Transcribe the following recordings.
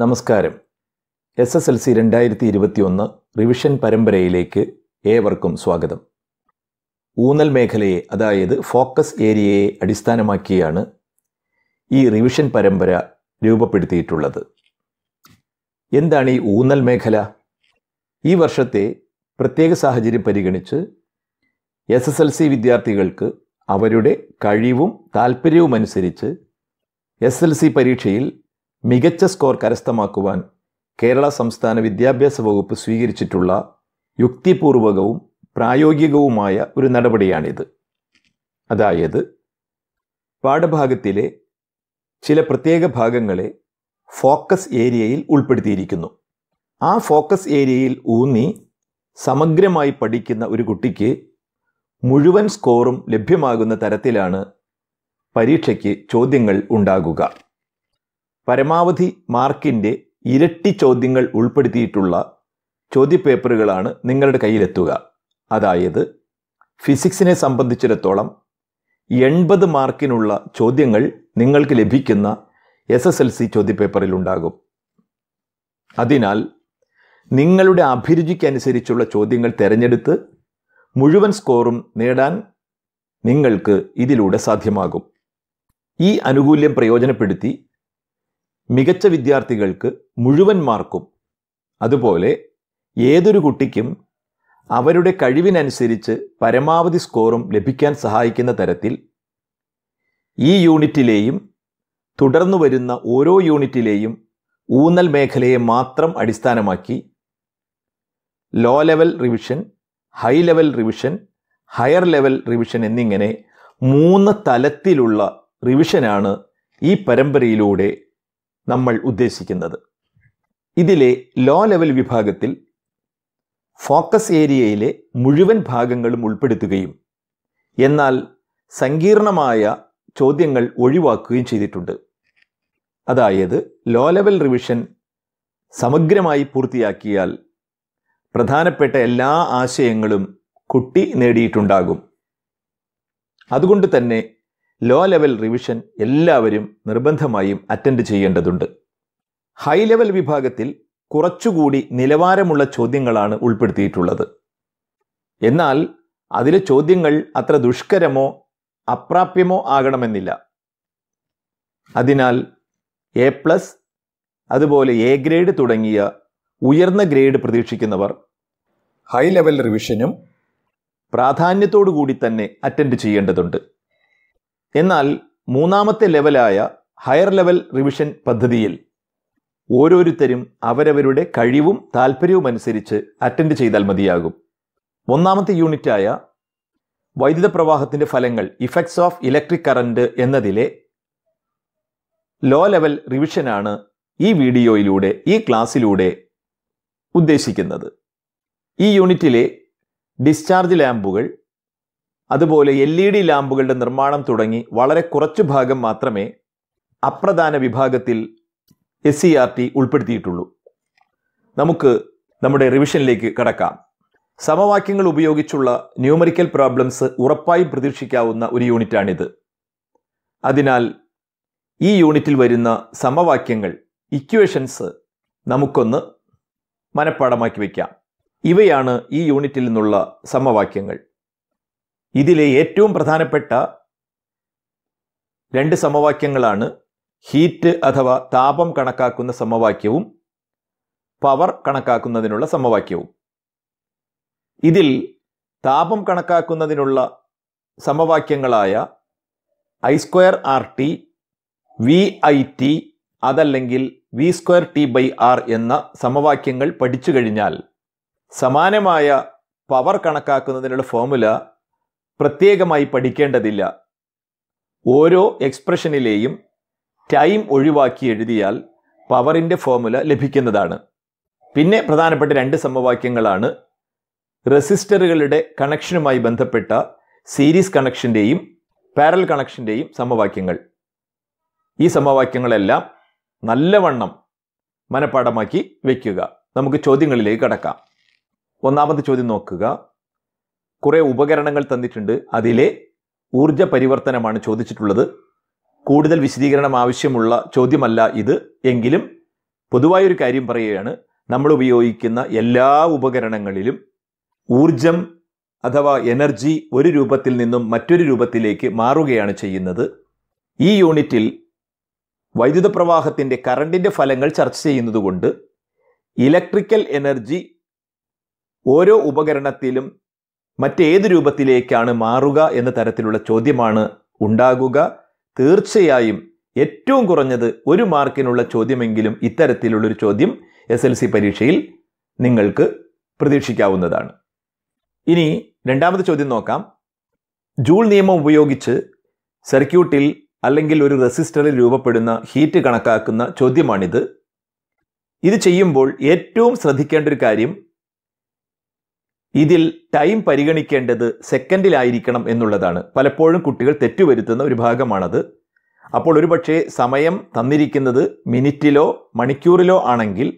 നമസ്കാരം S S L C രണ്ടായിരത്തി ഇരുപത്തിയൊന്ന് റിവിഷൻ പരമ്പരയിലേക്ക് ഏവർക്കും സ്വാഗതം ഊന്നൽ മേഖലയെ അതായത് ഫോക്കസ് ഏരിയയെ അടിസ്ഥാനമാക്കിയാണ് ഈ റിവിഷൻ പരമ്പര രൂപപ്പെടുത്തിയിട്ടുള്ളത് എന്താണ് ഈ ഊന്നൽ മേഖല ഈ വർഷത്തെ പ്രത്യേക സാഹചര്യം പരിഗണിച്ച് എസ് എസ് എൽ സി വിദ്യാർത്ഥികൾക്ക് അവരുടെ കഴിവും അനുസരിച്ച് എസ് എൽ സി പരീക്ഷയിൽ മികച്ച സ്കോർ കരസ്ഥമാക്കുവാൻ കേരള സംസ്ഥാന വിദ്യാഭ്യാസ വകുപ്പ് സ്വീകരിച്ചിട്ടുള്ള യുക്തിപൂർവകവും പ്രായോഗികവുമായ ഒരു നടപടിയാണിത് അതായത് പാഠഭാഗത്തിലെ ചില പ്രത്യേക ഭാഗങ്ങളെ ഫോക്കസ് ഏരിയയിൽ ഉൾപ്പെടുത്തിയിരിക്കുന്നു ആ ഫോക്കസ് ഏരിയയിൽ ഊന്നി സമഗ്രമായി പഠിക്കുന്ന ഒരു കുട്ടിക്ക് മുഴുവൻ സ്കോറും ലഭ്യമാകുന്ന തരത്തിലാണ് പരീക്ഷയ്ക്ക് ചോദ്യങ്ങൾ ഉണ്ടാകുക പരമാവധി മാർക്കിൻ്റെ ഇരട്ടി ചോദ്യങ്ങൾ ഉൾപ്പെടുത്തിയിട്ടുള്ള ചോദ്യപേപ്പറുകളാണ് നിങ്ങളുടെ കയ്യിലെത്തുക അതായത് ഫിസിക്സിനെ സംബന്ധിച്ചിടത്തോളം എൺപത് മാർക്കിനുള്ള ചോദ്യങ്ങൾ നിങ്ങൾക്ക് ലഭിക്കുന്ന എസ് എസ് എൽ സി ചോദ്യപേപ്പറിലുണ്ടാകും അതിനാൽ നിങ്ങളുടെ അഭിരുചിക്കനുസരിച്ചുള്ള ചോദ്യങ്ങൾ തിരഞ്ഞെടുത്ത് മുഴുവൻ സ്കോറും നേടാൻ നിങ്ങൾക്ക് ഇതിലൂടെ സാധ്യമാകും ഈ അനുകൂല്യം പ്രയോജനപ്പെടുത്തി മികച്ച വിദ്യാർത്ഥികൾക്ക് മുഴുവൻ മാർക്കും അതുപോലെ ഏതൊരു കുട്ടിക്കും അവരുടെ കഴിവിനനുസരിച്ച് പരമാവധി സ്കോറും ലഭിക്കാൻ സഹായിക്കുന്ന തരത്തിൽ ഈ യൂണിറ്റിലെയും തുടർന്നു വരുന്ന ഓരോ യൂണിറ്റിലെയും ഊന്നൽ മേഖലയെ മാത്രം അടിസ്ഥാനമാക്കി low level revision high level revision higher level revision എന്നിങ്ങനെ മൂന്ന് തലത്തിലുള്ള റിവിഷനാണ് ഈ പരമ്പരയിലൂടെ നമ്മൾ ഉദ്ദേശിക്കുന്നത് ഇതിലെ ലോ ലെവൽ വിഭാഗത്തിൽ ഫോക്കസ് ഏരിയയിലെ മുഴുവൻ ഭാഗങ്ങളും ഉൾപ്പെടുത്തുകയും എന്നാൽ സങ്കീർണമായ ചോദ്യങ്ങൾ ഒഴിവാക്കുകയും ചെയ്തിട്ടുണ്ട് അതായത് ലോ ലെവൽ റിവിഷൻ സമഗ്രമായി പൂർത്തിയാക്കിയാൽ പ്രധാനപ്പെട്ട എല്ലാ ആശയങ്ങളും കുട്ടി നേടിയിട്ടുണ്ടാകും അതുകൊണ്ട് തന്നെ ലോ ലെവൽ റിവിഷൻ എല്ലാവരും നിർബന്ധമായും അറ്റൻഡ് ചെയ്യേണ്ടതുണ്ട് ഹൈ ലെവൽ വിഭാഗത്തിൽ കുറച്ചുകൂടി നിലവാരമുള്ള ചോദ്യങ്ങളാണ് ഉൾപ്പെടുത്തിയിട്ടുള്ളത് എന്നാൽ അതിലെ ചോദ്യങ്ങൾ അത്ര ദുഷ്കരമോ അപ്രാപ്യമോ ആകണമെന്നില്ല അതിനാൽ എ പ്ലസ് അതുപോലെ എ ഗ്രേഡ് തുടങ്ങിയ ഉയർന്ന ഗ്രേഡ് പ്രതീക്ഷിക്കുന്നവർ ഹൈ ലെവൽ റിവിഷനും പ്രാധാന്യത്തോടു കൂടി തന്നെ അറ്റൻഡ് ചെയ്യേണ്ടതുണ്ട് എന്നാൽ മൂന്നാമത്തെ ലെവലായ ഹയർ ലെവൽ റിവിഷൻ പദ്ധതിയിൽ ഓരോരുത്തരും അവരവരുടെ കഴിവും താല്പര്യവും അനുസരിച്ച് അറ്റൻഡ് ചെയ്താൽ മതിയാകും ഒന്നാമത്തെ യൂണിറ്റായ വൈദ്യുത പ്രവാഹത്തിൻ്റെ ഫലങ്ങൾ ഇഫക്ട്സ് ഓഫ് ഇലക്ട്രിക് കറണ്ട് എന്നതിലെ ലോ ലെവൽ റിവിഷനാണ് ഈ വീഡിയോയിലൂടെ ഈ ക്ലാസ്സിലൂടെ ഉദ്ദേശിക്കുന്നത് ഈ യൂണിറ്റിലെ ഡിസ്ചാർജ് ലാമ്പുകൾ അതുപോലെ എൽ ഇ ഡി ലാമ്പുകളുടെ നിർമ്മാണം തുടങ്ങി വളരെ കുറച്ചു ഭാഗം മാത്രമേ അപ്രധാന വിഭാഗത്തിൽ എസ് സി ആർ ടി ഉൾപ്പെടുത്തിയിട്ടുള്ളൂ നമുക്ക് നമ്മുടെ റിവിഷനിലേക്ക് കടക്കാം സമവാക്യങ്ങൾ ഉപയോഗിച്ചുള്ള ന്യൂമറിക്കൽ പ്രോബ്ലംസ് ഉറപ്പായും പ്രതീക്ഷിക്കാവുന്ന ഒരു യൂണിറ്റാണിത് അതിനാൽ ഈ യൂണിറ്റിൽ വരുന്ന സമവാക്യങ്ങൾ ഇക്വേഷൻസ് നമുക്കൊന്ന് മനഃപ്പാഠമാക്കി വയ്ക്കാം ഇവയാണ് ഈ യൂണിറ്റിൽ നിന്നുള്ള സമവാക്യങ്ങൾ ഇതിലെ ഏറ്റവും പ്രധാനപ്പെട്ട രണ്ട് സമവാക്യങ്ങളാണ് ഹീറ്റ് അഥവാ താപം കണക്കാക്കുന്ന സമവാക്യവും പവർ കണക്കാക്കുന്നതിനുള്ള സമവാക്യവും ഇതിൽ താപം കണക്കാക്കുന്നതിനുള്ള സമവാക്യങ്ങളായ I square R T V I T അതല്ലെങ്കിൽ V square T by R എന്ന സമവാക്യങ്ങൾ പഠിച്ചു കഴിഞ്ഞാൽ സമാനമായ പവർ കണക്കാക്കുന്നതിനുള്ള ഫോമുല പ്രത്യേകമായി പഠിക്കേണ്ടതില്ല ഓരോ എക്സ്പ്രഷനിലെയും ടൈം ഒഴിവാക്കി എഴുതിയാൽ പവറിൻ്റെ ഫോമുല ലഭിക്കുന്നതാണ് പിന്നെ പ്രധാനപ്പെട്ട രണ്ട് സമവാക്യങ്ങളാണ് റെസിസ്റ്ററുകളുടെ കണക്ഷനുമായി ബന്ധപ്പെട്ട സീരീസ് കണക്ഷൻ്റെയും പാരൽ കണക്ഷൻ്റെയും സമവാക്യങ്ങൾ ഈ സമവാക്യങ്ങളെല്ലാം നല്ലവണ്ണം മനഃപ്പാഠമാക്കി വയ്ക്കുക നമുക്ക് ചോദ്യങ്ങളിലേക്ക് കടക്കാം ഒന്നാമത്തെ ചോദ്യം നോക്കുക കുറേ ഉപകരണങ്ങൾ തന്നിട്ടുണ്ട് അതിലെ ഊർജ പരിവർത്തനമാണ് ചോദിച്ചിട്ടുള്ളത് കൂടുതൽ വിശദീകരണം ആവശ്യമുള്ള ചോദ്യമല്ല ഇത് എങ്കിലും പൊതുവായൊരു കാര്യം പറയുകയാണ് നമ്മൾ ഉപയോഗിക്കുന്ന എല്ലാ ഉപകരണങ്ങളിലും ഊർജം അഥവാ എനർജി ഒരു രൂപത്തിൽ നിന്നും മറ്റൊരു രൂപത്തിലേക്ക് മാറുകയാണ് ചെയ്യുന്നത് ഈ യൂണിറ്റിൽ വൈദ്യുത പ്രവാഹത്തിൻ്റെ കറണ്ടിൻ്റെ ഫലങ്ങൾ ചർച്ച ചെയ്യുന്നതുകൊണ്ട് ഇലക്ട്രിക്കൽ എനർജി ഓരോ ഉപകരണത്തിലും മറ്റേത് രൂപത്തിലേക്കാണ് മാറുക എന്ന തരത്തിലുള്ള ചോദ്യമാണ് ഉണ്ടാകുക തീർച്ചയായും ഏറ്റവും കുറഞ്ഞത് ഒരു മാർക്കിനുള്ള ചോദ്യമെങ്കിലും ഇത്തരത്തിലുള്ളൊരു ചോദ്യം എസ് എൽ സി പരീക്ഷയിൽ നിങ്ങൾക്ക് പ്രതീക്ഷിക്കാവുന്നതാണ് ഇനി രണ്ടാമത്തെ ചോദ്യം നോക്കാം ജൂൾ നിയമം ഉപയോഗിച്ച് സർക്യൂട്ടിൽ അല്ലെങ്കിൽ ഒരു റെസിസ്റ്ററിൽ രൂപപ്പെടുന്ന ഹീറ്റ് കണക്കാക്കുന്ന ചോദ്യമാണിത് ഇത് ചെയ്യുമ്പോൾ ഏറ്റവും ശ്രദ്ധിക്കേണ്ട ഒരു കാര്യം ഇതിൽ ടൈം പരിഗണിക്കേണ്ടത് സെക്കൻഡിലായിരിക്കണം എന്നുള്ളതാണ് പലപ്പോഴും കുട്ടികൾ തെറ്റുവരുത്തുന്ന ഒരു ഭാഗമാണത് അപ്പോൾ ഒരുപക്ഷെ സമയം തന്നിരിക്കുന്നത് മിനിറ്റിലോ മണിക്കൂറിലോ ആണെങ്കിൽ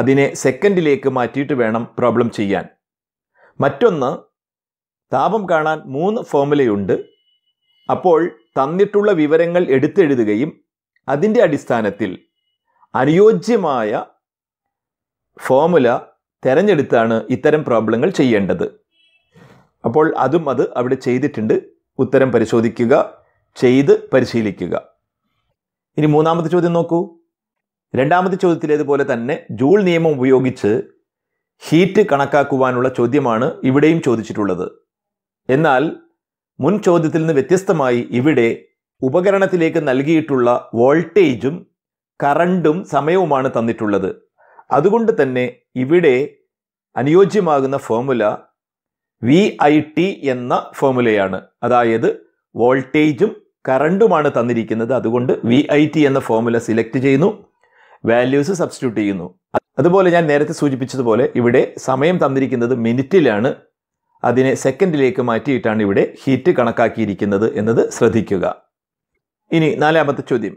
അതിനെ സെക്കൻഡിലേക്ക് മാറ്റിയിട്ട് വേണം പ്രോബ്ലം ചെയ്യാൻ മറ്റൊന്ന് താപം കാണാൻ മൂന്ന് ഫോർമുലയുണ്ട് അപ്പോൾ തന്നിട്ടുള്ള വിവരങ്ങൾ എടുത്തെഴുതുകയും അതിൻ്റെ അടിസ്ഥാനത്തിൽ അനുയോജ്യമായ ഫോമുല തിരഞ്ഞെടുത്താണ് ഇത്തരം പ്രോബ്ലങ്ങൾ ചെയ്യേണ്ടത് അപ്പോൾ അതും അത് അവിടെ ചെയ്തിട്ടുണ്ട് ഉത്തരം പരിശോധിക്കുക ചെയ്ത് പരിശീലിക്കുക ഇനി മൂന്നാമത്തെ ചോദ്യം നോക്കൂ രണ്ടാമത്തെ ചോദ്യത്തിലേതുപോലെ തന്നെ ജൂൾ നിയമം ഉപയോഗിച്ച് ഹീറ്റ് കണക്കാക്കുവാനുള്ള ചോദ്യമാണ് ഇവിടെയും ചോദിച്ചിട്ടുള്ളത് എന്നാൽ മുൻ ചോദ്യത്തിൽ നിന്ന് വ്യത്യസ്തമായി ഇവിടെ ഉപകരണത്തിലേക്ക് നൽകിയിട്ടുള്ള വോൾട്ടേജും കറണ്ടും സമയവുമാണ് തന്നിട്ടുള്ളത് അതുകൊണ്ട് തന്നെ ഇവിടെ അനുയോജ്യമാകുന്ന ഫോമുല വി ഐ ടി എന്ന ഫോമുലയാണ് അതായത് വോൾട്ടേജും കറണ്ടുമാണ് തന്നിരിക്കുന്നത് അതുകൊണ്ട് വി ഐ ടി എന്ന ഫോമുല സിലക്ട് ചെയ്യുന്നു വാല്യൂസ് സബ്സ്റ്റിറ്റ്യൂട്ട് ചെയ്യുന്നു അതുപോലെ ഞാൻ നേരത്തെ സൂചിപ്പിച്ചതുപോലെ ഇവിടെ സമയം തന്നിരിക്കുന്നത് മിനിറ്റിലാണ് അതിനെ സെക്കൻഡിലേക്ക് മാറ്റിയിട്ടാണ് ഇവിടെ ഹീറ്റ് കണക്കാക്കിയിരിക്കുന്നത് എന്നത് ശ്രദ്ധിക്കുക ഇനി നാലാമത്തെ ചോദ്യം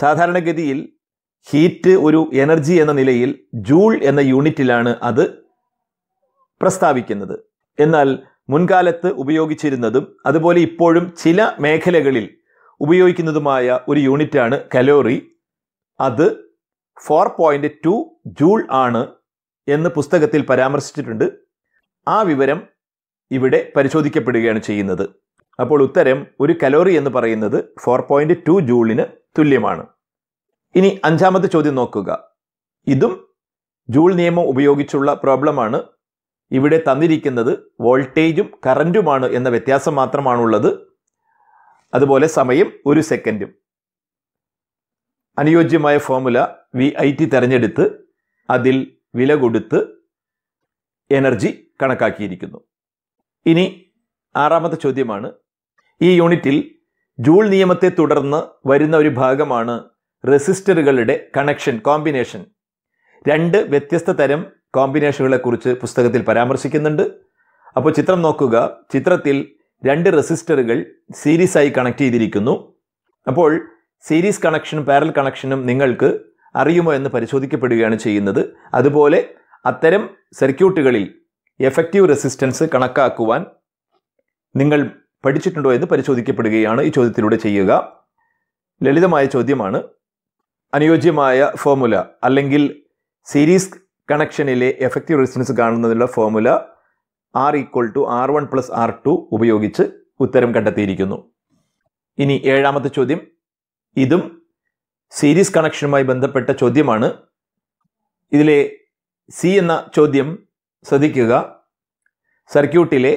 സാധാരണഗതിയിൽ ഹീറ്റ് ഒരു എനർജി എന്ന നിലയിൽ ജൂൾ എന്ന യൂണിറ്റിലാണ് അത് പ്രസ്താവിക്കുന്നത് എന്നാൽ മുൻകാലത്ത് ഉപയോഗിച്ചിരുന്നതും അതുപോലെ ഇപ്പോഴും ചില മേഖലകളിൽ ഉപയോഗിക്കുന്നതുമായ ഒരു യൂണിറ്റാണ് കലോറി അത് ഫോർ പോയിൻ്റ് ടു ജൂൾ ആണ് എന്ന് പുസ്തകത്തിൽ പരാമർശിച്ചിട്ടുണ്ട് ആ വിവരം ഇവിടെ പരിശോധിക്കപ്പെടുകയാണ് ചെയ്യുന്നത് അപ്പോൾ ഉത്തരം ഒരു കലോറി എന്ന് പറയുന്നത് ഫോർ പോയിൻ്റ് ടു ജൂളിന് തുല്യമാണ് ഇനി അഞ്ചാമത്തെ ചോദ്യം നോക്കുക ഇതും ജൂൾ നിയമം ഉപയോഗിച്ചുള്ള പ്രോബ്ലമാണ് ഇവിടെ തന്നിരിക്കുന്നത് വോൾട്ടേജും കറൻറ്റുമാണ് എന്ന വ്യത്യാസം മാത്രമാണുള്ളത് അതുപോലെ സമയം ഒരു സെക്കൻഡും അനുയോജ്യമായ ഫോമുല വി ഐ ടി തിരഞ്ഞെടുത്ത് അതിൽ വില കൊടുത്ത് എനർജി കണക്കാക്കിയിരിക്കുന്നു ഇനി ആറാമത്തെ ചോദ്യമാണ് ഈ യൂണിറ്റിൽ ജൂൾ നിയമത്തെ തുടർന്ന് വരുന്ന ഒരു ഭാഗമാണ് റെസിസ്റ്ററുകളുടെ കണക്ഷൻ കോമ്പിനേഷൻ രണ്ട് വ്യത്യസ്ത തരം കോമ്പിനേഷനുകളെക്കുറിച്ച് പുസ്തകത്തിൽ പരാമർശിക്കുന്നുണ്ട് അപ്പോൾ ചിത്രം നോക്കുക ചിത്രത്തിൽ രണ്ട് റെസിസ്റ്ററുകൾ സീരീസായി കണക്ട് ചെയ്തിരിക്കുന്നു അപ്പോൾ സീരീസ് കണക്ഷനും പാരൽ കണക്ഷനും നിങ്ങൾക്ക് അറിയുമോ എന്ന് പരിശോധിക്കപ്പെടുകയാണ് ചെയ്യുന്നത് അതുപോലെ അത്തരം സർക്യൂട്ടുകളിൽ എഫക്റ്റീവ് റെസിസ്റ്റൻസ് കണക്കാക്കുവാൻ നിങ്ങൾ പഠിച്ചിട്ടുണ്ടോ എന്ന് പരിശോധിക്കപ്പെടുകയാണ് ഈ ചോദ്യത്തിലൂടെ ചെയ്യുക ലളിതമായ ചോദ്യമാണ് അനുയോജ്യമായ ഫോർമുല അല്ലെങ്കിൽ സീരീസ് കണക്ഷനിലെ എഫക്റ്റീവ് റെസിസ്റ്റൻസ് കാണുന്നതിനുള്ള formula R equal to R one plus R two ഉപയോഗിച്ച് ഉത്തരം കണ്ടെത്തിയിരിക്കുന്നു ഇനി ഏഴാമത്തെ ചോദ്യം ഇതും സീരീസ് കണക്ഷനുമായി ബന്ധപ്പെട്ട ചോദ്യമാണ് ഇതിലെ സി എന്ന ചോദ്യം ശ്രദ്ധിക്കുക സർക്യൂട്ടിലെ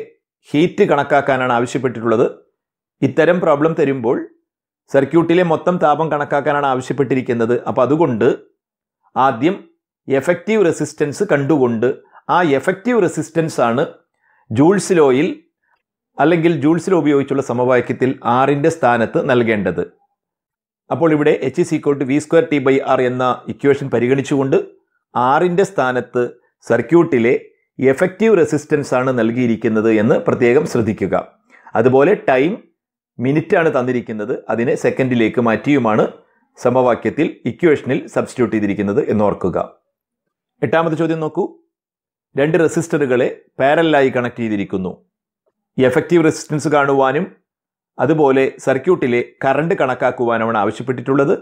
ഹീറ്റ് കണക്കാക്കാനാണ് ആവശ്യപ്പെട്ടിട്ടുള്ളത് ഇത്തരം പ്രോബ്ലം തരുമ്പോൾ സർക്യൂട്ടിലെ മൊത്തം താപം കണക്കാക്കാനാണ് ആവശ്യപ്പെട്ടിരിക്കുന്നത് അപ്പോൾ അതുകൊണ്ട് ആദ്യം എഫക്റ്റീവ് റെസിസ്റ്റൻസ് കണ്ടുകൊണ്ട് ആ എഫക്റ്റീവ് റെസിസ്റ്റൻസ് ആണ് ജൂൾസിലോയിൽ അല്ലെങ്കിൽ ജൂൾസിലോ ഉപയോഗിച്ചുള്ള സമവാക്യത്തിൽ ആറിൻ്റെ സ്ഥാനത്ത് നൽകേണ്ടത് അപ്പോൾ ഇവിടെ H is equal to V square T by R എന്ന ഇക്വേഷൻ പരിഗണിച്ചുകൊണ്ട് ആറിൻ്റെ സ്ഥാനത്ത് സർക്യൂട്ടിലെ എഫക്റ്റീവ് റെസിസ്റ്റൻസ് ആണ് നൽകിയിരിക്കുന്നത് എന്ന് പ്രത്യേകം ശ്രദ്ധിക്കുക അതുപോലെ ടൈം മിനിറ്റാണ് തന്നിരിക്കുന്നത് അതിനെ സെക്കൻഡിലേക്ക് മാറ്റിയുമാണ് സമവാക്യത്തിൽ ഇക്വേഷനിൽ സബ്സ്റ്റിറ്റ്യൂട്ട് ചെയ്തിരിക്കുന്നത് എന്ന് ഓർക്കുക എട്ടാമത്തെ ചോദ്യം നോക്കൂ രണ്ട് റെസിസ്റ്ററുകളെ പാരലായി കണക്ട് ചെയ്തിരിക്കുന്നു എഫക്റ്റീവ് റെസിസ്റ്റൻസ് കാണുവാനും അതുപോലെ സർക്യൂട്ടിലെ കറണ്ട് കണക്കാക്കുവാനുമാണ് ആവശ്യപ്പെട്ടിട്ടുള്ളത്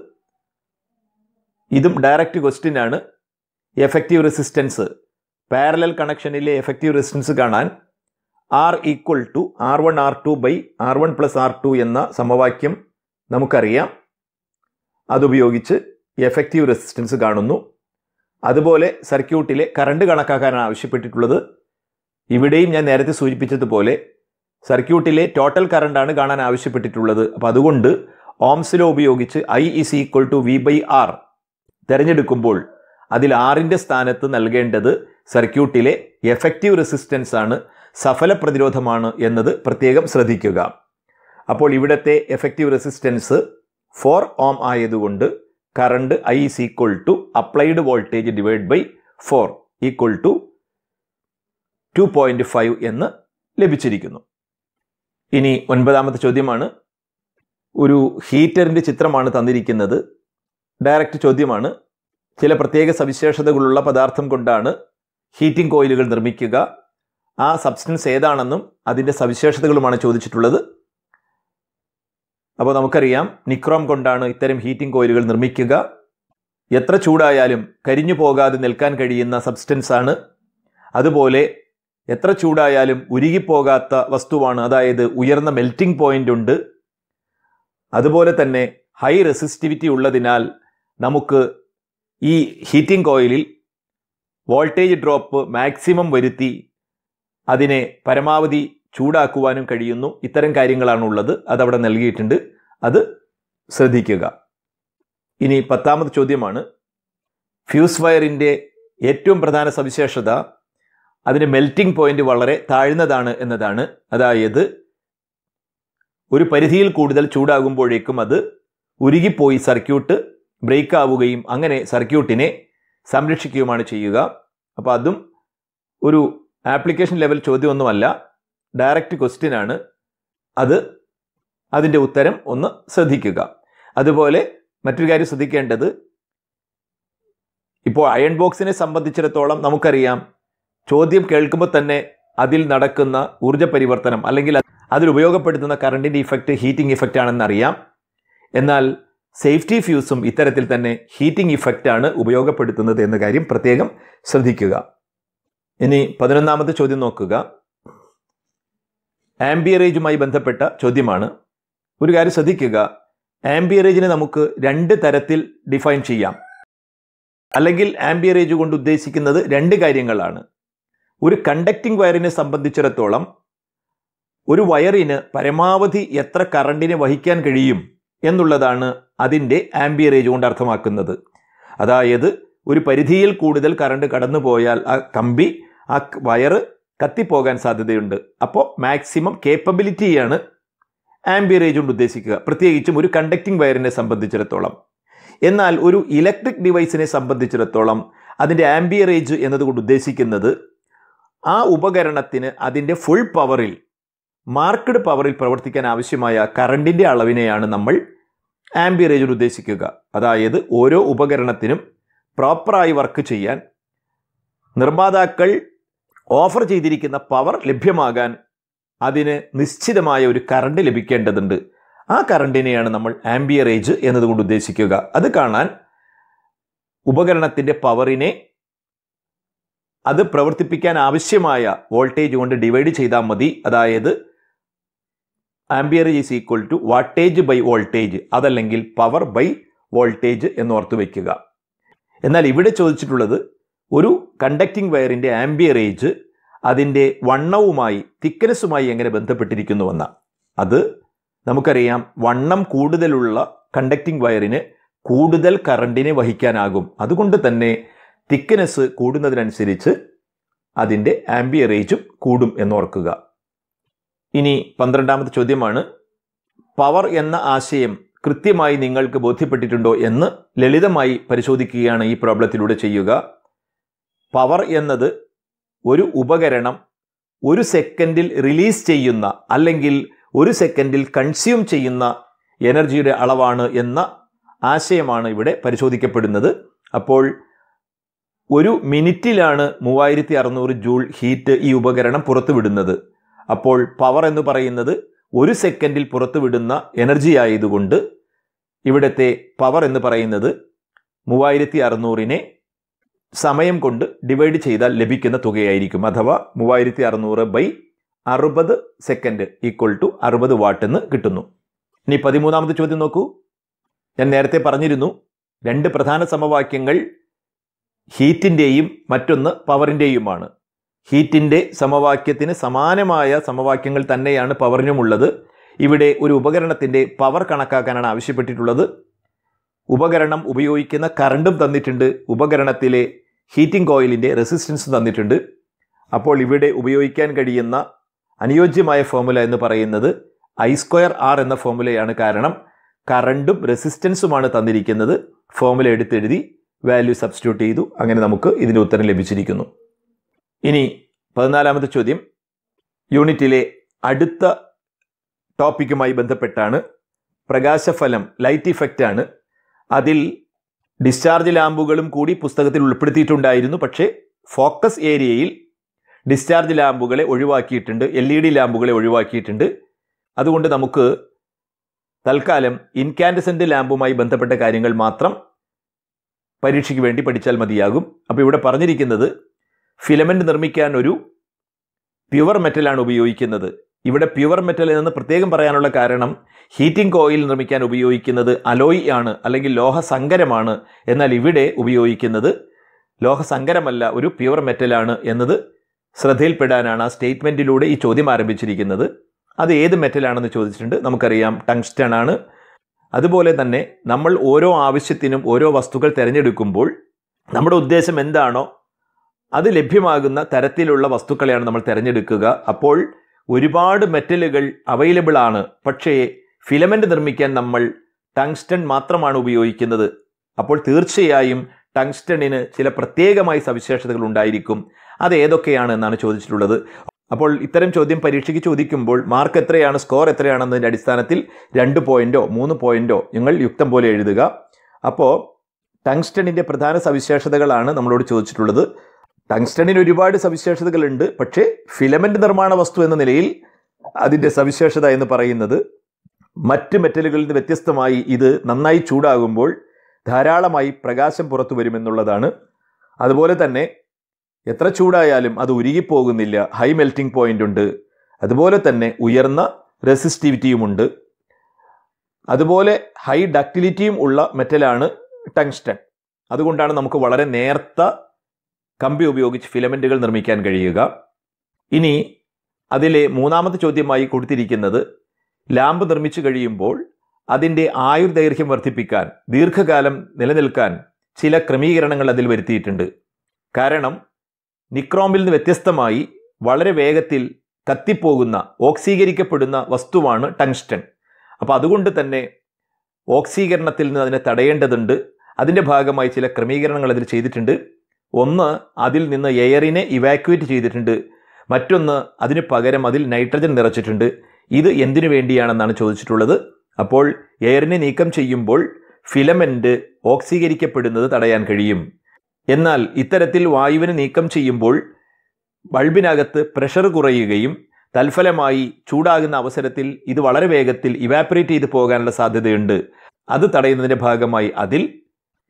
ഇതും ഡയറക്റ്റ് ക്വസ്റ്റ്യൻ ആണ് എഫക്റ്റീവ് റെസിസ്റ്റൻസ് പാരലൽ കണക്ഷനിലെ എഫക്റ്റീവ് റെസിസ്റ്റൻസ് കാണാൻ R equal to R one R two by R one plus R two എന്ന സമവാക്യം നമുക്കറിയാം അതുപയോഗിച്ച് എഫക്റ്റീവ് റെസിസ്റ്റൻസ് കാണുന്നു അതുപോലെ സർക്യൂട്ടിലെ കറണ്ട് കണക്കാക്കാൻ ആവശ്യപ്പെട്ടിട്ടുള്ളത് ഇവിടെയും ഞാൻ നേരത്തെ സൂചിപ്പിച്ചതുപോലെ സർക്യൂട്ടിലെ ടോട്ടൽ കറണ്ടാണ് കാണാൻ ആവശ്യപ്പെട്ടിട്ടുള്ളത് അപ്പോൾ അതുകൊണ്ട് ഓംസിലോ ഉപയോഗിച്ച് I is equal to V by R തിരഞ്ഞെടുക്കുമ്പോൾ അതിൽ ആറിൻ്റെ സ്ഥാനത്ത് നൽകേണ്ടത് സർക്യൂട്ടിലെ എഫക്റ്റീവ് റെസിസ്റ്റൻസ് ആണ് സഫല പ്രതിരോധമാണ് എന്നത് പ്രത്യേകം ശ്രദ്ധിക്കുക അപ്പോൾ ഇവിടുത്തെ എഫക്റ്റീവ് റെസിസ്റ്റൻസ് ഫോർ ഓം ആയതുകൊണ്ട് current I is equal to applied voltage divide by four equal to two point five എന്ന് ലഭിച്ചിരിക്കുന്നു ഇനി ഒൻപതാമത്തെ ചോദ്യമാണ് ഒരു ഹീറ്ററിൻ്റെ ചിത്രമാണ് തന്നിരിക്കുന്നത് ഡയറക്റ്റ് ചോദ്യമാണ് ചില പ്രത്യേക സവിശേഷതകളുള്ള പദാർത്ഥം കൊണ്ടാണ് ഹീറ്റിംഗ് കോയിലുകൾ നിർമ്മിക്കുക ആ സബ്സ്റ്റൻസ് ഏതാണെന്നും അതിൻ്റെ സവിശേഷതകളുമാണ് ചോദിച്ചിട്ടുള്ളത് അപ്പോൾ നമുക്കറിയാം നിക്രോം കൊണ്ടാണ് ഇത്തരം ഹീറ്റിംഗ് കോയിലുകൾ നിർമ്മിക്കുക എത്ര ചൂടായാലും കരിഞ്ഞു പോകാതെ നിൽക്കാൻ കഴിയുന്ന സബ്സ്റ്റൻസ് ആണ് അതുപോലെ എത്ര ചൂടായാലും ഉരുകിപ്പോകാത്ത വസ്തുവാണ് അതായത് ഉയർന്ന മെൽറ്റിംഗ് പോയിന്റ് ഉണ്ട് അതുപോലെ തന്നെ ഹൈ റെസിസ്റ്റിവിറ്റി ഉള്ളതിനാൽ നമുക്ക് ഈ ഹീറ്റിംഗ് കോയിലിൽ വോൾട്ടേജ് ഡ്രോപ്പ് മാക്സിമം വരുത്തി അതിനെ പരമാവധി ചൂടാക്കുവാനും കഴിയുന്നു ഇത്തരം കാര്യങ്ങളാണുള്ളത് അതവിടെ നൽകിയിട്ടുണ്ട് അത് ശ്രദ്ധിക്കുക ഇനി പത്താമത് ചോദ്യമാണ് ഫ്യൂസ് വയറിൻ്റെ ഏറ്റവും പ്രധാന സവിശേഷത അതിൻ്റെ മെൽറ്റിംഗ് പോയിന്റ് വളരെ താഴ്ന്നതാണ് എന്നതാണ് അതായത് ഒരു പരിധിയിൽ കൂടുതൽ ചൂടാകുമ്പോഴേക്കും അത് ഉരുകിപ്പോയി സർക്യൂട്ട് ബ്രേക്ക് ആവുകയും അങ്ങനെ സർക്യൂട്ടിനെ സംരക്ഷിക്കുകയുമാണ് ചെയ്യുക അപ്പോൾ അതും ഒരു ആപ്ലിക്കേഷൻ ലെവൽ ചോദ്യമൊന്നുമല്ല ഡയറക്റ്റ് ക്വസ്റ്റ്യൻ ആണ് അത് അതിൻ്റെ ഉത്തരം ഒന്ന് ശ്രദ്ധിക്കുക അതുപോലെ മറ്റൊരു കാര്യം ശ്രദ്ധിക്കേണ്ടത് ഇപ്പോൾ അയൺ ബോക്സിനെ സംബന്ധിച്ചിടത്തോളം നമുക്കറിയാം ചോദ്യം കേൾക്കുമ്പോൾ തന്നെ അതിൽ നടക്കുന്ന ഊർജ്ജ പരിവർത്തനം അല്ലെങ്കിൽ അതിൽ ഉപയോഗപ്പെടുത്തുന്ന കറണ്ടിൻ്റെ ഇഫക്റ്റ് ഹീറ്റിംഗ് ഇഫക്റ്റ് ആണെന്നറിയാം എന്നാൽ സേഫ്റ്റി ഫ്യൂസും ഇത്തരത്തിൽ തന്നെ ഹീറ്റിംഗ് ഇഫക്റ്റാണ് ഉപയോഗപ്പെടുത്തുന്നത് എന്ന കാര്യം പ്രത്യേകം ശ്രദ്ധിക്കുക ഇനി പതിനൊന്നാമത്തെ ചോദ്യം നോക്കുക ആംബിയറേജുമായി ബന്ധപ്പെട്ട ചോദ്യമാണ് ഒരു കാര്യം ശ്രദ്ധിക്കുക ആംബിയറേജിനെ നമുക്ക് രണ്ട് തരത്തിൽ ഡിഫൈൻ ചെയ്യാം അല്ലെങ്കിൽ ആംബിയറേജ് കൊണ്ട് ഉദ്ദേശിക്കുന്നത് രണ്ട് കാര്യങ്ങളാണ് ഒരു കണ്ടക്റ്റിംഗ് വയറിനെ സംബന്ധിച്ചിടത്തോളം ഒരു വയറിന് പരമാവധി എത്ര കറണ്ടിനെ വഹിക്കാൻ കഴിയും എന്നുള്ളതാണ് അതിൻ്റെ ആംബിയറേജ് കൊണ്ട് അർത്ഥമാക്കുന്നത് അതായത് ഒരു പരിധിയിൽ കൂടുതൽ കറണ്ട് കടന്നു പോയാൽ ആ കമ്പി ആ വയറ് കത്തിപ്പോകാൻ സാധ്യതയുണ്ട് അപ്പോൾ മാക്സിമം കേപ്പബിലിറ്റിയാണ് ആംബിയറേജ് കൊണ്ട് ഉദ്ദേശിക്കുക പ്രത്യേകിച്ചും ഒരു കണ്ടക്റ്റിംഗ് വയറിനെ സംബന്ധിച്ചിടത്തോളം എന്നാൽ ഒരു ഇലക്ട്രിക് ഡിവൈസിനെ സംബന്ധിച്ചിടത്തോളം അതിൻ്റെ ആംബിയറേജ് എന്നതുകൊണ്ട് ഉദ്ദേശിക്കുന്നത് ആ ഉപകരണത്തിന് അതിൻ്റെ ഫുൾ പവറിൽ മാർക്കഡ് പവറിൽ പ്രവർത്തിക്കാൻ ആവശ്യമായ കറണ്ടിൻ്റെ അളവിനെയാണ് നമ്മൾ ആംബിയറേജിൽ ഉദ്ദേശിക്കുക അതായത് ഓരോ ഉപകരണത്തിനും പ്രോപ്പറായി വർക്ക് ചെയ്യാൻ നിർമ്മാതാക്കൾ ഓഫർ ചെയ്തിരിക്കുന്ന പവർ ലഭ്യമാകാൻ അതിന് നിശ്ചിതമായ ഒരു കറണ്ട് ലഭിക്കേണ്ടതുണ്ട് ആ കറണ്ടിനെയാണ് നമ്മൾ ആംബിയറേജ് എന്നതുകൊണ്ട് ഉദ്ദേശിക്കുക അത് കാണാൻ ഉപകരണത്തിൻ്റെ പവറിനെ അത് പ്രവർത്തിപ്പിക്കാൻ ആവശ്യമായ വോൾട്ടേജ് കൊണ്ട് ഡിവൈഡ് ചെയ്താൽ മതി അതായത് amperage is equal to wattage by voltage അതല്ലെങ്കിൽ പവർ ബൈ വോൾട്ടേജ് എന്ന് ഓർത്ത് വയ്ക്കുക എന്നാൽ ഇവിടെ ചോദിച്ചിട്ടുള്ളത് ഒരു കണ്ടക്റ്റിംഗ് വയറിൻ്റെ ആംബിയറേജ് അതിൻ്റെ വണ്ണവുമായി തിക്കനസ്സുമായി എങ്ങനെ ബന്ധപ്പെട്ടിരിക്കുന്നുവെന്ന അത് നമുക്കറിയാം വണ്ണം കൂടുതലുള്ള കണ്ടക്റ്റിംഗ് വയറിന് കൂടുതൽ കറണ്ടിനെ വഹിക്കാനാകും അതുകൊണ്ട് തന്നെ തിക്കനസ് കൂടുന്നതിനനുസരിച്ച് അതിൻ്റെ ആംബിയറേജും കൂടും എന്നോർക്കുക ഇനി പന്ത്രണ്ടാമത്തെ ചോദ്യമാണ് പവർ എന്ന ആശയം കൃത്യമായി നിങ്ങൾക്ക് ബോധ്യപ്പെട്ടിട്ടുണ്ടോ എന്ന് ലളിതമായി പരിശോധിക്കുകയാണ് ഈ പ്രോബ്ലത്തിലൂടെ ചെയ്യുക പവർ എന്നത് ഒരു ഉപകരണം ഒരു സെക്കൻഡിൽ റിലീസ് ചെയ്യുന്ന അല്ലെങ്കിൽ ഒരു സെക്കൻഡിൽ കൺസ്യൂം ചെയ്യുന്ന എനർജിയുടെ അളവാണ് എന്ന ആശയമാണ് ഇവിടെ പരിശോധിക്കപ്പെടുന്നത് അപ്പോൾ ഒരു മിനിറ്റിലാണ് മൂവായിരത്തി അറുന്നൂറ് ജൂൾ ഹീറ്റ് ഈ ഉപകരണം പുറത്തുവിടുന്നത് അപ്പോൾ പവർ എന്ന് പറയുന്നത് ഒരു സെക്കൻഡിൽ പുറത്തുവിടുന്ന എനർജി ആയതുകൊണ്ട് ഇവിടുത്തെ പവർ എന്ന് പറയുന്നത് മൂവായിരത്തി അറുന്നൂറിനെ സമയം കൊണ്ട് ഡിവൈഡ് ചെയ്താൽ ലഭിക്കുന്ന തുകയായിരിക്കും അഥവാ മൂവായിരത്തി അറുന്നൂറ് ബൈ അറുപത് സെക്കൻഡ് ഈക്വൽ ടു അറുപത് വാട്ട് എന്ന് കിട്ടുന്നു ഇനി പതിമൂന്നാമത് ചോദ്യം നോക്കൂ ഞാൻ നേരത്തെ പറഞ്ഞിരുന്നു രണ്ട് പ്രധാന സമവാക്യങ്ങൾ ഹീറ്റിൻ്റെയും മറ്റൊന്ന് പവറിൻ്റെയുമാണ് ഹീറ്റിൻ്റെ സമവാക്യത്തിന് സമാനമായ സമവാക്യങ്ങൾ തന്നെയാണ് പവറിനുമുള്ളത് ഇവിടെ ഒരു ഉപകരണത്തിൻ്റെ പവർ കണക്കാക്കാനാണ് ആവശ്യപ്പെട്ടിട്ടുള്ളത് ഉപകരണം ഉപയോഗിക്കുന്ന കറണ്ടും തന്നിട്ടുണ്ട് ഉപകരണത്തിലെ ഹീറ്റിംഗ് കോയിലിൻ്റെ റെസിസ്റ്റൻസ് തന്നിട്ടുണ്ട് അപ്പോൾ ഇവിടെ ഉപയോഗിക്കാൻ കഴിയുന്ന അനുയോജ്യമായ ഫോമുല എന്ന് പറയുന്നത് ഐ സ്ക്വയർ ആർ എന്ന ഫോമുലയാണ് കാരണം കറണ്ടും റെസിസ്റ്റൻസുമാണ് തന്നിരിക്കുന്നത് ഫോമുല എടുത്തെഴുതി വാല്യൂ സബ്സ്റ്റിറ്റ്യൂട്ട് ചെയ്തു അങ്ങനെ നമുക്ക് ഇതിൻ്റെ ഉത്തരം ലഭിച്ചിരിക്കുന്നു ഇനി പതിനാലാമത്തെ ചോദ്യം യൂണിറ്റിലെ അടുത്ത ടോപ്പിക്കുമായി ബന്ധപ്പെട്ടാണ് പ്രകാശഫലം ലൈറ്റ് ഇഫക്റ്റാണ് അതിൽ ഡിസ്ചാർജ് ലാമ്പുകളും കൂടി പുസ്തകത്തിൽ ഉൾപ്പെടുത്തിയിട്ടുണ്ടായിരുന്നു പക്ഷേ ഫോക്കസ് ഏരിയയിൽ ഡിസ്ചാർജ് ലാമ്പുകളെ ഒഴിവാക്കിയിട്ടുണ്ട് എൽ ഇ ഡി ലാമ്പുകളെ ഒഴിവാക്കിയിട്ടുണ്ട് അതുകൊണ്ട് നമുക്ക് തൽക്കാലം ഇൻകാൻഡസെൻ്റ് ലാമ്പുമായി ബന്ധപ്പെട്ട കാര്യങ്ങൾ മാത്രം പരീക്ഷയ്ക്ക് വേണ്ടി പഠിച്ചാൽ മതിയാകും അപ്പോൾ ഇവിടെ പറഞ്ഞിരിക്കുന്നത് ഫിലമെൻ്റ് നിർമ്മിക്കാൻ ഒരു പ്യുവർ മെറ്റലാണ് ഉപയോഗിക്കുന്നത് ഇവിടെ പ്യുവർ മെറ്റൽ എന്ന് പ്രത്യേകം പറയാനുള്ള കാരണം ഹീറ്റിംഗ് കോയിൽ നിർമ്മിക്കാൻ ഉപയോഗിക്കുന്നത് അലോയ് ആണ് അല്ലെങ്കിൽ ലോഹസങ്കരമാണ് എന്നാൽ ഇവിടെ ഉപയോഗിക്കുന്നത് ലോഹസങ്കരമല്ല ഒരു പ്യുവർ മെറ്റലാണ് എന്നത് ശ്രദ്ധയിൽപ്പെടാനാണ് ആ സ്റ്റേറ്റ്മെൻറ്റിലൂടെ ഈ ചോദ്യം ആരംഭിച്ചിരിക്കുന്നത് അത് ഏത് മെറ്റലാണെന്ന് ചോദിച്ചിട്ടുണ്ട് നമുക്കറിയാം ടങ്സ്റ്റൺ ആണ് അതുപോലെ തന്നെ നമ്മൾ ഓരോ ആവശ്യത്തിനും ഓരോ വസ്തുക്കൾ തിരഞ്ഞെടുക്കുമ്പോൾ നമ്മുടെ ഉദ്ദേശം എന്താണോ അത് ലഭ്യമാകുന്ന തരത്തിലുള്ള വസ്തുക്കളെയാണ് നമ്മൾ തിരഞ്ഞെടുക്കുക അപ്പോൾ ഒരുപാട് മെറ്റലുകൾ അവൈലബിൾ ആണ് പക്ഷേ ഫിലമെൻ്റ് നിർമ്മിക്കാൻ നമ്മൾ ടങ്സ്റ്റൺ മാത്രമാണ് ഉപയോഗിക്കുന്നത് അപ്പോൾ തീർച്ചയായും ടങ്സ്റ്റണിന് ചില പ്രത്യേകമായ സവിശേഷതകൾ ഉണ്ടായിരിക്കും അത് ഏതൊക്കെയാണ് എന്നാണ് ചോദിച്ചിട്ടുള്ളത് അപ്പോൾ ഇത്തരം ചോദ്യം പരീക്ഷയ്ക്ക് ചോദിക്കുമ്പോൾ മാർക്ക് എത്രയാണ് സ്കോർ എത്രയാണെന്നതിൻ്റെ അടിസ്ഥാനത്തിൽ രണ്ട് പോയിൻറ്റോ മൂന്ന് പോയിൻറ്റോ നിങ്ങൾ യുക്തം പോലെ എഴുതുക അപ്പോൾ ടങ്സ്റ്റണിൻ്റെ പ്രധാന സവിശേഷതകളാണ് നമ്മളോട് ചോദിച്ചിട്ടുള്ളത് ടങ്സ്റ്റണിന് ഒരുപാട് സവിശേഷതകളുണ്ട് പക്ഷേ ഫിലമെൻ്റ് നിർമ്മാണ വസ്തു എന്ന നിലയിൽ അതിൻ്റെ സവിശേഷത എന്ന് പറയുന്നത് മറ്റ് മെറ്റലുകളിൽ നിന്ന് വ്യത്യസ്തമായി ഇത് നന്നായി ചൂടാകുമ്പോൾ ധാരാളമായി പ്രകാശം പുറത്തു വരുമെന്നുള്ളതാണ് അതുപോലെ തന്നെ എത്ര ചൂടായാലും അത് ഉരുകിപ്പോകുന്നില്ല ഹൈ മെൽറ്റിംഗ് പോയിൻ്റ് ഉണ്ട് അതുപോലെ തന്നെ ഉയർന്ന റെസിസ്റ്റിവിറ്റിയുമുണ്ട് അതുപോലെ ഹൈ ഡക്ടിലിറ്റിയും ഉള്ള മെറ്റലാണ് ടങ്സ്റ്റൺ അതുകൊണ്ടാണ് നമുക്ക് വളരെ നേർത്ത കമ്പി ഉപയോഗിച്ച് ഫിലമെൻറ്റുകൾ നിർമ്മിക്കാൻ കഴിയുക ഇനി അതിലെ മൂന്നാമത്തെ ചോദ്യമായി കൊടുത്തിരിക്കുന്നത് ലാമ്പ് നിർമ്മിച്ചു കഴിയുമ്പോൾ അതിൻ്റെ ആയുർദൈർഘ്യം വർദ്ധിപ്പിക്കാൻ ദീർഘകാലം നിലനിൽക്കാൻ ചില ക്രമീകരണങ്ങൾ അതിൽ വരുത്തിയിട്ടുണ്ട് കാരണം നിക്രോമിൽ നിന്ന് വ്യത്യസ്തമായി വളരെ വേഗത്തിൽ കത്തിപ്പോകുന്ന ഓക്സീകരിക്കപ്പെടുന്ന വസ്തുവാണ് ടങ്സ്റ്റൺ അപ്പോൾ അതുകൊണ്ട് തന്നെ ഓക്സീകരണത്തിൽ നിന്ന് അതിനെ തടയേണ്ടതുണ്ട് അതിൻ്റെ ഭാഗമായി ചില ക്രമീകരണങ്ങൾ അതിൽ ചെയ്തിട്ടുണ്ട് ഒന്ന് അതിൽ നിന്ന് എയറിനെ ഇവാക്യുവേറ്റ് ചെയ്തിട്ടുണ്ട് മറ്റൊന്ന് അതിന് പകരം അതിൽ നൈട്രജൻ നിറച്ചിട്ടുണ്ട് ഇത് എന്തിനു വേണ്ടിയാണെന്നാണ് ചോദിച്ചിട്ടുള്ളത് അപ്പോൾ എയറിനെ നീക്കം ചെയ്യുമ്പോൾ ഫിലമെൻ്റ് ഓക്സീകരിക്കപ്പെടുന്നത് തടയാൻ കഴിയും എന്നാൽ ഇത്തരത്തിൽ വായുവിനെ നീക്കം ചെയ്യുമ്പോൾ ബൾബിനകത്ത് പ്രഷർ കുറയുകയും തൽഫലമായി ചൂടാകുന്ന അവസരത്തിൽ ഇത് വളരെ വേഗത്തിൽ ഇവാപ്പറേറ്റ് ചെയ്തു പോകാനുള്ള സാധ്യതയുണ്ട് അത് തടയുന്നതിൻ്റെ ഭാഗമായി അതിൽ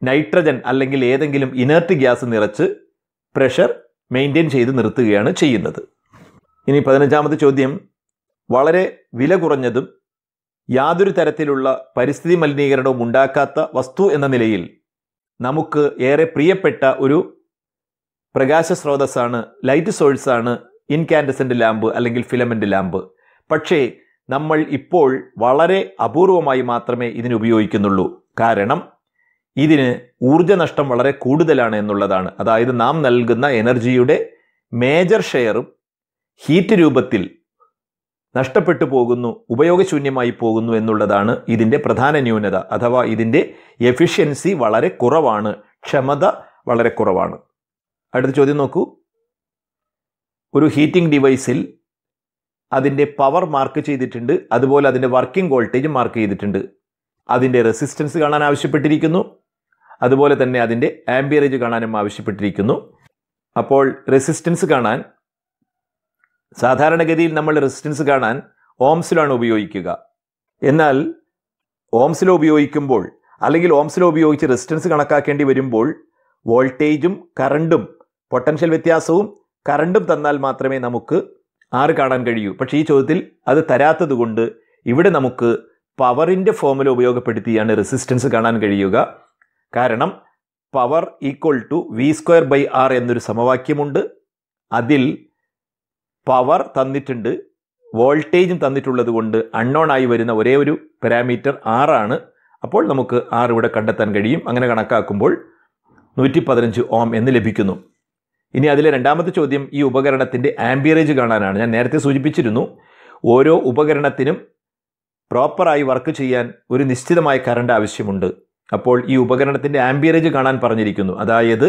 നൈട്രജൻ അല്ലെങ്കിൽ ഏതെങ്കിലും ഇനർട്ട് ഗ്യാസ് നിറച്ച് പ്രഷർ മെയിൻറ്റെയിൻ ചെയ്ത് നിർത്തുകയാണ് ചെയ്യുന്നത് ഇനി പതിനഞ്ചാമത് ചോദ്യം വളരെ വില കുറഞ്ഞതും യാതൊരു തരത്തിലുള്ള പരിസ്ഥിതി മലിനീകരണവും ഉണ്ടാക്കാത്ത വസ്തു എന്ന നിലയിൽ നമുക്ക് ഏറെ പ്രിയപ്പെട്ട ഒരു പ്രകാശ സ്രോതസ്സാണ് ലൈറ്റ് സോഴ്സാണ് ഇൻകാൻഡസൻ്റ് ലാമ്പ് അല്ലെങ്കിൽ ഫിലമെൻ്റ് ലാമ്പ് പക്ഷേ നമ്മൾ ഇപ്പോൾ വളരെ അപൂർവമായി മാത്രമേ ഇതിന് ഉപയോഗിക്കുന്നുള്ളൂ കാരണം ഇതിന് നഷ്ടം വളരെ കൂടുതലാണ് എന്നുള്ളതാണ് അതായത് നാം നൽകുന്ന എനർജിയുടെ മേജർ ഷെയറും ഹീറ്റ് രൂപത്തിൽ നഷ്ടപ്പെട്ടു പോകുന്നു ഉപയോഗശൂന്യമായി പോകുന്നു എന്നുള്ളതാണ് ഇതിൻ്റെ പ്രധാന ന്യൂനത അഥവാ ഇതിൻ്റെ എഫിഷ്യൻസി വളരെ കുറവാണ് ക്ഷമത വളരെ കുറവാണ് അടുത്ത ചോദ്യം നോക്കൂ ഒരു ഹീറ്റിംഗ് ഡിവൈസിൽ അതിൻ്റെ പവർ മാർക്ക് ചെയ്തിട്ടുണ്ട് അതുപോലെ അതിൻ്റെ വർക്കിംഗ് വോൾട്ടേജ് മാർക്ക് ചെയ്തിട്ടുണ്ട് അതിൻ്റെ റെസിസ്റ്റൻസ് കാണാൻ ആവശ്യപ്പെട്ടിരിക്കുന്നു അതുപോലെ തന്നെ അതിൻ്റെ ആംബിയറേജ് കാണാനും ആവശ്യപ്പെട്ടിരിക്കുന്നു അപ്പോൾ റെസിസ്റ്റൻസ് കാണാൻ സാധാരണഗതിയിൽ നമ്മൾ റെസിസ്റ്റൻസ് കാണാൻ ഓംസിലാണ് ഉപയോഗിക്കുക എന്നാൽ ഓംസിലോ ഉപയോഗിക്കുമ്പോൾ അല്ലെങ്കിൽ ഓംസിലോ ഉപയോഗിച്ച് റെസിസ്റ്റൻസ് കണക്കാക്കേണ്ടി വരുമ്പോൾ വോൾട്ടേജും കറണ്ടും പൊട്ടൻഷ്യൽ വ്യത്യാസവും കറണ്ടും തന്നാൽ മാത്രമേ നമുക്ക് ആറ് കാണാൻ കഴിയൂ പക്ഷേ ഈ ചോദ്യത്തിൽ അത് തരാത്തതുകൊണ്ട് ഇവിടെ നമുക്ക് പവറിൻ്റെ ഫോമുല ഉപയോഗപ്പെടുത്തിയാണ് റെസിസ്റ്റൻസ് കാണാൻ കഴിയുക കാരണം power equal to V square by R എന്നൊരു സമവാക്യമുണ്ട് അതിൽ പവർ തന്നിട്ടുണ്ട് വോൾട്ടേജും തന്നിട്ടുള്ളത് കൊണ്ട് അൺനോൺ ആയി വരുന്ന ഒരേ ഒരു പാരാമീറ്റർ ആറാണ് അപ്പോൾ നമുക്ക് ആർ ഇവിടെ കണ്ടെത്താൻ കഴിയും അങ്ങനെ കണക്കാക്കുമ്പോൾ നൂറ്റി പതിനഞ്ച് ഓം എന്ന് ലഭിക്കുന്നു ഇനി അതിലെ രണ്ടാമത്തെ ചോദ്യം ഈ ഉപകരണത്തിൻ്റെ ആംബിയറേജ് കാണാനാണ് ഞാൻ നേരത്തെ സൂചിപ്പിച്ചിരുന്നു ഓരോ ഉപകരണത്തിനും പ്രോപ്പറായി വർക്ക് ചെയ്യാൻ ഒരു നിശ്ചിതമായ കറണ്ട് ആവശ്യമുണ്ട് അപ്പോൾ ഈ ഉപകരണത്തിൻ്റെ ആംബിയറേജ് കാണാൻ പറഞ്ഞിരിക്കുന്നു അതായത്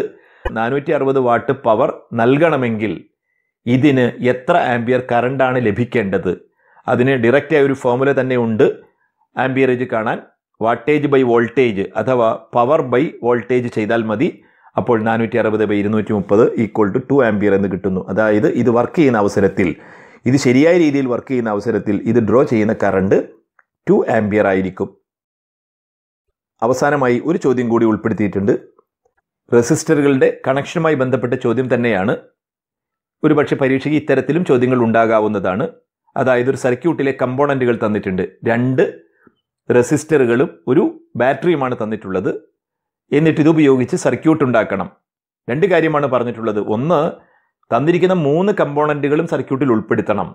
നാനൂറ്റി അറുപത് വാട്ട് പവർ നൽകണമെങ്കിൽ ഇതിന് എത്ര ആംബിയർ കറണ്ടാണ് ലഭിക്കേണ്ടത് അതിന് ഡിറക്റ്റായ ഒരു ഫോമുല തന്നെ ഉണ്ട് ആംബിയറേജ് കാണാൻ വാട്ടേജ് ബൈ വോൾട്ടേജ് അഥവാ പവർ ബൈ വോൾട്ടേജ് ചെയ്താൽ മതി അപ്പോൾ നാനൂറ്റി അറുപത് ബൈ ഇരുന്നൂറ്റി മുപ്പത് ഈക്വൾ ടു ടു ആംബിയർ എന്ന് കിട്ടുന്നു അതായത് ഇത് വർക്ക് ചെയ്യുന്ന അവസരത്തിൽ ഇത് ശരിയായ രീതിയിൽ വർക്ക് ചെയ്യുന്ന അവസരത്തിൽ ഇത് ഡ്രോ ചെയ്യുന്ന കറണ്ട് ടു ആംബിയർ ആയിരിക്കും അവസാനമായി ഒരു ചോദ്യം കൂടി ഉൾപ്പെടുത്തിയിട്ടുണ്ട് റെസിസ്റ്ററുകളുടെ കണക്ഷനുമായി ബന്ധപ്പെട്ട ചോദ്യം തന്നെയാണ് ഒരുപക്ഷെ പരീക്ഷയ്ക്ക് ഇത്തരത്തിലും ചോദ്യങ്ങൾ ഉണ്ടാകാവുന്നതാണ് അതായത് ഒരു സർക്യൂട്ടിലെ കമ്പോണൻറ്റുകൾ തന്നിട്ടുണ്ട് രണ്ട് റെസിസ്റ്ററുകളും ഒരു ബാറ്ററിയുമാണ് തന്നിട്ടുള്ളത് എന്നിട്ട് ഇതുപയോഗിച്ച് സർക്യൂട്ട് ഉണ്ടാക്കണം രണ്ട് കാര്യമാണ് പറഞ്ഞിട്ടുള്ളത് ഒന്ന് തന്നിരിക്കുന്ന മൂന്ന് കമ്പോണൻറ്റുകളും സർക്യൂട്ടിൽ ഉൾപ്പെടുത്തണം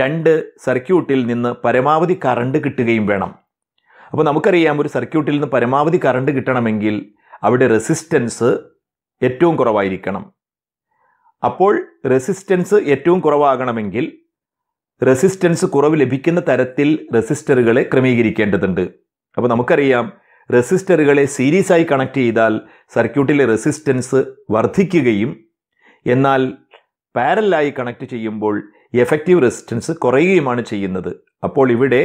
രണ്ട് സർക്യൂട്ടിൽ നിന്ന് പരമാവധി കറണ്ട് കിട്ടുകയും വേണം അപ്പോൾ നമുക്കറിയാം ഒരു സർക്യൂട്ടിൽ നിന്ന് പരമാവധി കറണ്ട് കിട്ടണമെങ്കിൽ അവിടെ റെസിസ്റ്റൻസ് ഏറ്റവും കുറവായിരിക്കണം അപ്പോൾ റെസിസ്റ്റൻസ് ഏറ്റവും കുറവാകണമെങ്കിൽ റെസിസ്റ്റൻസ് കുറവ് ലഭിക്കുന്ന തരത്തിൽ റെസിസ്റ്ററുകളെ ക്രമീകരിക്കേണ്ടതുണ്ട് അപ്പോൾ നമുക്കറിയാം റെസിസ്റ്ററുകളെ സീരീസായി കണക്ട് ചെയ്താൽ സർക്യൂട്ടിലെ റെസിസ്റ്റൻസ് വർദ്ധിക്കുകയും എന്നാൽ പാരലായി കണക്ട് ചെയ്യുമ്പോൾ എഫക്റ്റീവ് റെസിസ്റ്റൻസ് കുറയുകയുമാണ് ചെയ്യുന്നത് അപ്പോൾ ഇവിടെ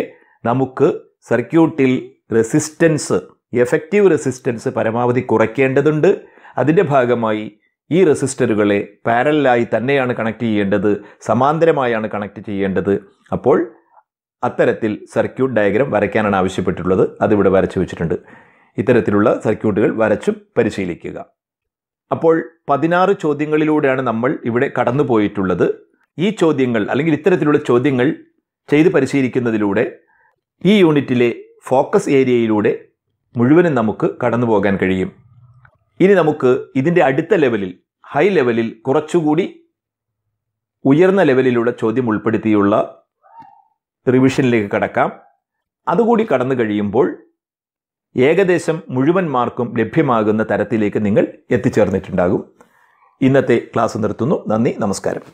നമുക്ക് സർക്യൂട്ടിൽ റെസിസ്റ്റൻസ് എഫക്റ്റീവ് റെസിസ്റ്റൻസ് പരമാവധി കുറയ്ക്കേണ്ടതുണ്ട് അതിൻ്റെ ഭാഗമായി ഈ റെസിസ്റ്ററുകളെ പാരലായി തന്നെയാണ് കണക്ട് ചെയ്യേണ്ടത് സമാന്തരമായാണ് കണക്ട് ചെയ്യേണ്ടത് അപ്പോൾ അത്തരത്തിൽ സർക്യൂട്ട് ഡയഗ്രാം വരയ്ക്കാനാണ് ആവശ്യപ്പെട്ടിട്ടുള്ളത് അതിവിടെ വരച്ചു വെച്ചിട്ടുണ്ട് ഇത്തരത്തിലുള്ള സർക്യൂട്ടുകൾ വരച്ചു പരിശീലിക്കുക അപ്പോൾ പതിനാറ് ചോദ്യങ്ങളിലൂടെയാണ് നമ്മൾ ഇവിടെ കടന്നു പോയിട്ടുള്ളത് ഈ ചോദ്യങ്ങൾ അല്ലെങ്കിൽ ഇത്തരത്തിലുള്ള ചോദ്യങ്ങൾ ചെയ്ത് പരിശീലിക്കുന്നതിലൂടെ ഈ യൂണിറ്റിലെ ഫോക്കസ് ഏരിയയിലൂടെ മുഴുവനും നമുക്ക് കടന്നു പോകാൻ കഴിയും ഇനി നമുക്ക് ഇതിൻ്റെ അടുത്ത ലെവലിൽ ഹൈ ലെവലിൽ കുറച്ചുകൂടി ഉയർന്ന ലെവലിലുള്ള ചോദ്യം ഉൾപ്പെടുത്തിയുള്ള റിവിഷനിലേക്ക് കടക്കാം അതുകൂടി കടന്നു കഴിയുമ്പോൾ ഏകദേശം മുഴുവൻ മാർക്കും ലഭ്യമാകുന്ന തരത്തിലേക്ക് നിങ്ങൾ എത്തിച്ചേർന്നിട്ടുണ്ടാകും ഇന്നത്തെ ക്ലാസ് നിർത്തുന്നു നന്ദി നമസ്കാരം